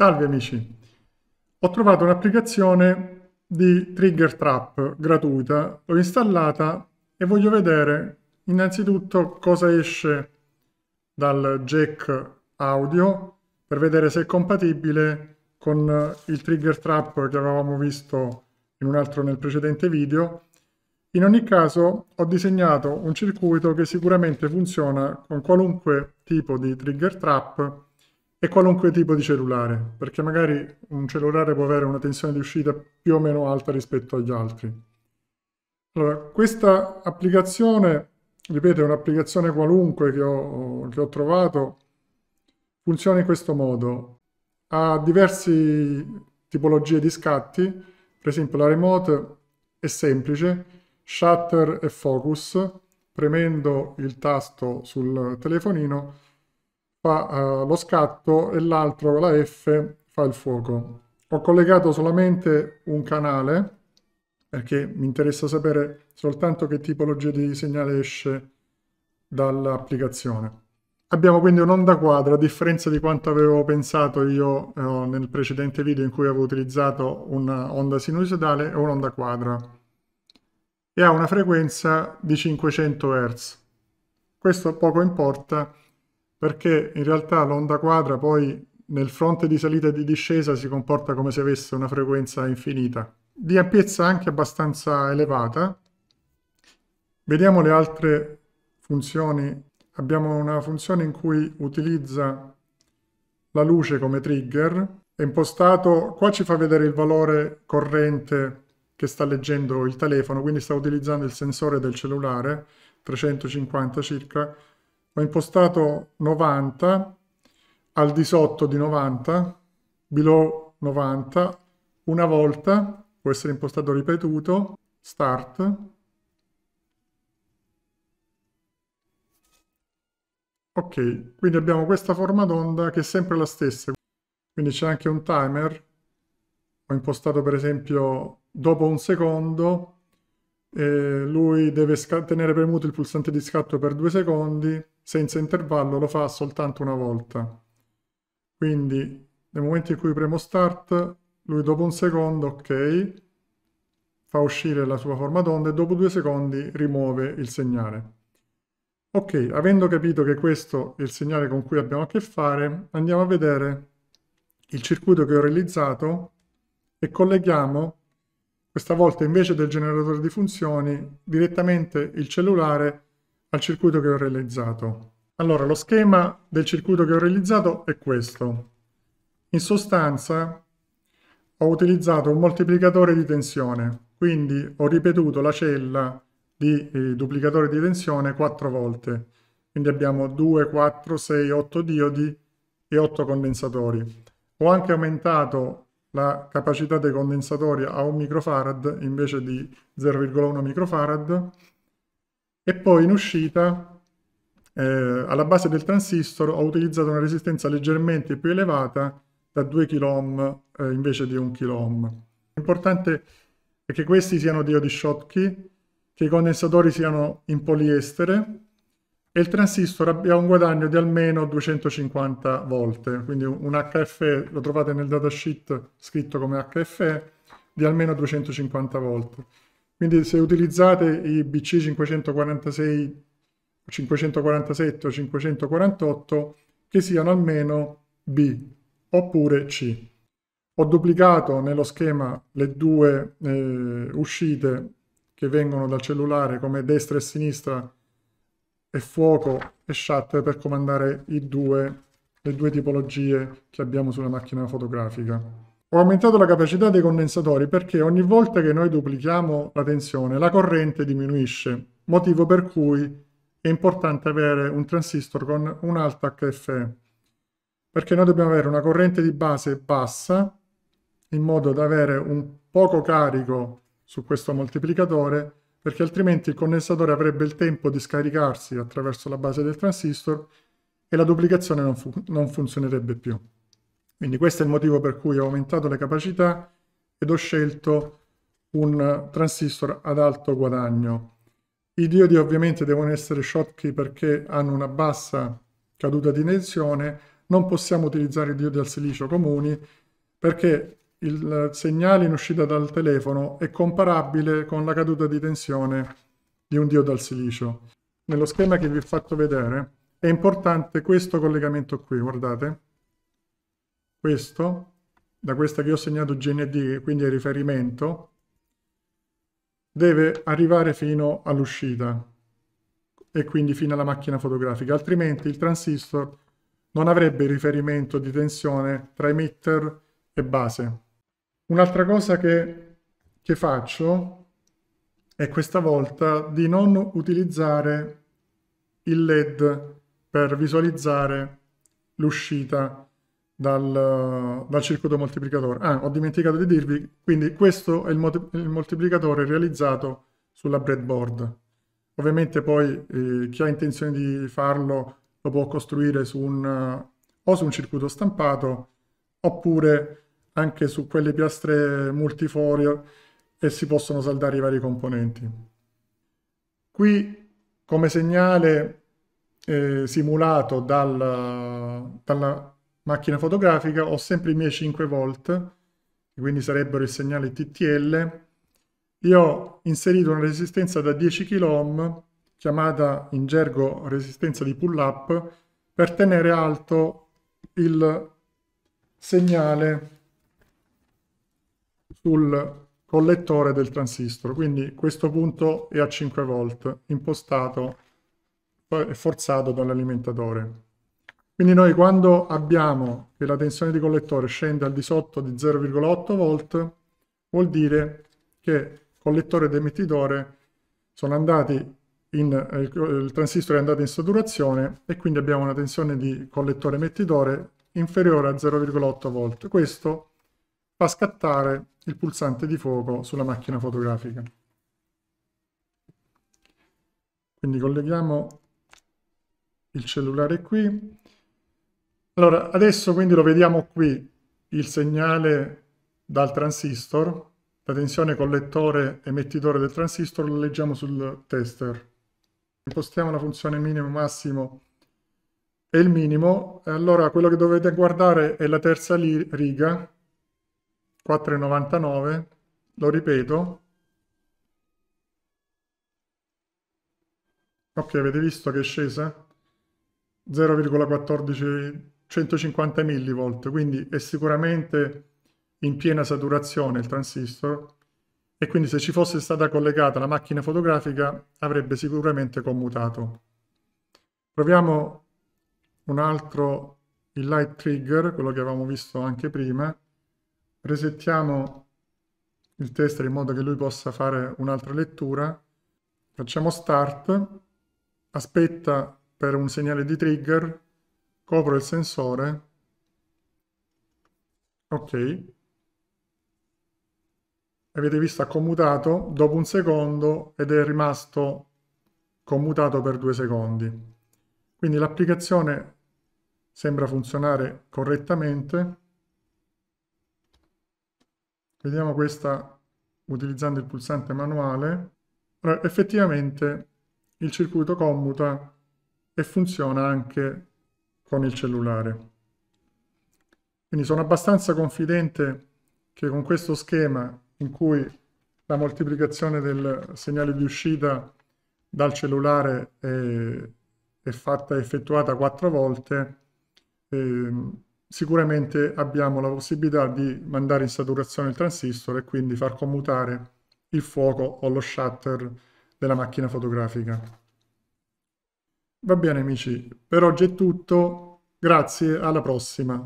Salve amici, ho trovato un'applicazione di Trigger Trap gratuita, l'ho installata e voglio vedere innanzitutto cosa esce dal jack audio per vedere se è compatibile con il Trigger Trap che avevamo visto in un altro nel precedente video. In ogni caso ho disegnato un circuito che sicuramente funziona con qualunque tipo di Trigger Trap e qualunque tipo di cellulare, perché magari un cellulare può avere una tensione di uscita più o meno alta rispetto agli altri. Allora, questa applicazione, ripeto, è un'applicazione qualunque che ho, che ho trovato, funziona in questo modo. Ha diverse tipologie di scatti, per esempio la remote è semplice, shutter e focus, premendo il tasto sul telefonino fa uh, lo scatto e l'altro la F fa il fuoco. Ho collegato solamente un canale perché mi interessa sapere soltanto che tipologia di segnale esce dall'applicazione. Abbiamo quindi un'onda quadra, a differenza di quanto avevo pensato io eh, nel precedente video in cui avevo utilizzato un'onda sinusoidale e un'onda quadra. E ha una frequenza di 500 Hz. Questo poco importa perché in realtà l'onda quadra poi nel fronte di salita e di discesa si comporta come se avesse una frequenza infinita, di ampiezza anche abbastanza elevata. Vediamo le altre funzioni. Abbiamo una funzione in cui utilizza la luce come trigger, è impostato, qua ci fa vedere il valore corrente che sta leggendo il telefono, quindi sta utilizzando il sensore del cellulare, 350 circa, ho impostato 90 al di sotto di 90, below 90, una volta, può essere impostato ripetuto, start, ok, quindi abbiamo questa forma d'onda che è sempre la stessa, quindi c'è anche un timer, ho impostato per esempio dopo un secondo eh, lui deve tenere premuto il pulsante di scatto per due secondi, senza intervallo lo fa soltanto una volta. Quindi nel momento in cui premo start, lui dopo un secondo, ok, fa uscire la sua forma d'onda e dopo due secondi rimuove il segnale. Ok, avendo capito che questo è il segnale con cui abbiamo a che fare, andiamo a vedere il circuito che ho realizzato e colleghiamo questa volta invece del generatore di funzioni, direttamente il cellulare al circuito che ho realizzato. Allora, lo schema del circuito che ho realizzato è questo. In sostanza ho utilizzato un moltiplicatore di tensione, quindi ho ripetuto la cella di eh, duplicatore di tensione quattro volte. Quindi abbiamo 2, 4, 6, 8 diodi e 8 condensatori. Ho anche aumentato la capacità dei condensatori a 1 microfarad invece di 0,1 microfarad e poi in uscita eh, alla base del transistor ho utilizzato una resistenza leggermente più elevata da 2 kOhm eh, invece di 1 kOhm. L'importante è che questi siano diodi Schottky, che i condensatori siano in poliestere e il transistor abbia un guadagno di almeno 250 volte, quindi un HFE, lo trovate nel datasheet scritto come HFE, di almeno 250 volte. Quindi se utilizzate i BC 546, 547 o 548, che siano almeno B oppure C. Ho duplicato nello schema le due eh, uscite che vengono dal cellulare come destra e sinistra e fuoco e shutter per comandare due, le due tipologie che abbiamo sulla macchina fotografica. Ho aumentato la capacità dei condensatori perché ogni volta che noi duplichiamo la tensione la corrente diminuisce, motivo per cui è importante avere un transistor con un'alta HFE, perché noi dobbiamo avere una corrente di base bassa in modo da avere un poco carico su questo moltiplicatore perché altrimenti il condensatore avrebbe il tempo di scaricarsi attraverso la base del transistor e la duplicazione non, fu non funzionerebbe più. Quindi questo è il motivo per cui ho aumentato le capacità ed ho scelto un transistor ad alto guadagno. I diodi ovviamente devono essere Schottky perché hanno una bassa caduta di tensione, non possiamo utilizzare i diodi al silicio comuni perché il segnale in uscita dal telefono è comparabile con la caduta di tensione di un diodo al silicio. Nello schema che vi ho fatto vedere è importante questo collegamento qui, guardate. Questo, da questa che ho segnato GND, quindi è riferimento, deve arrivare fino all'uscita e quindi fino alla macchina fotografica, altrimenti il transistor non avrebbe riferimento di tensione tra emitter e base. Un'altra cosa che, che faccio è questa volta di non utilizzare il LED per visualizzare l'uscita dal, dal, circuito moltiplicatore. Ah, ho dimenticato di dirvi, quindi questo è il, il moltiplicatore realizzato sulla breadboard. Ovviamente poi eh, chi ha intenzione di farlo lo può costruire su un, o su un circuito stampato oppure anche su quelle piastre multiforio e si possono saldare i vari componenti. Qui come segnale eh, simulato dal, dalla macchina fotografica ho sempre i miei 5 volt, quindi sarebbero il segnale TTL, io ho inserito una resistenza da 10 kOhm, chiamata in gergo resistenza di pull-up, per tenere alto il segnale sul collettore del transistor. Quindi questo punto è a 5 volt, impostato e forzato dall'alimentatore. Quindi noi quando abbiamo che la tensione di collettore scende al di sotto di 0,8 volt, vuol dire che collettore ed emettitore sono andati in, eh, il, transistor è andato in saturazione e quindi abbiamo una tensione di collettore emettitore inferiore a 0,8 volt. Questo fa scattare il pulsante di fuoco sulla macchina fotografica. Quindi colleghiamo il cellulare qui. Allora, adesso quindi lo vediamo qui, il segnale dal transistor, la tensione collettore-emettitore del transistor, lo leggiamo sul tester. Impostiamo la funzione minimo-massimo e il minimo, allora quello che dovete guardare è la terza riga 4,99, lo ripeto. Ok, avete visto che è scesa? 0,14, 150 millivolt, quindi è sicuramente in piena saturazione il transistor e quindi se ci fosse stata collegata la macchina fotografica avrebbe sicuramente commutato. Proviamo un altro, il light trigger, quello che avevamo visto anche prima, resettiamo il tester in modo che lui possa fare un'altra lettura, facciamo start, aspetta per un segnale di trigger, copro il sensore, ok, avete visto ha commutato dopo un secondo ed è rimasto commutato per due secondi. Quindi l'applicazione sembra funzionare correttamente vediamo questa utilizzando il pulsante manuale, allora, effettivamente il circuito commuta e funziona anche con il cellulare. Quindi sono abbastanza confidente che con questo schema in cui la moltiplicazione del segnale di uscita dal cellulare è, è fatta effettuata quattro volte, eh, sicuramente abbiamo la possibilità di mandare in saturazione il transistor e quindi far commutare il fuoco o lo shutter della macchina fotografica. Va bene amici, per oggi è tutto, grazie, alla prossima!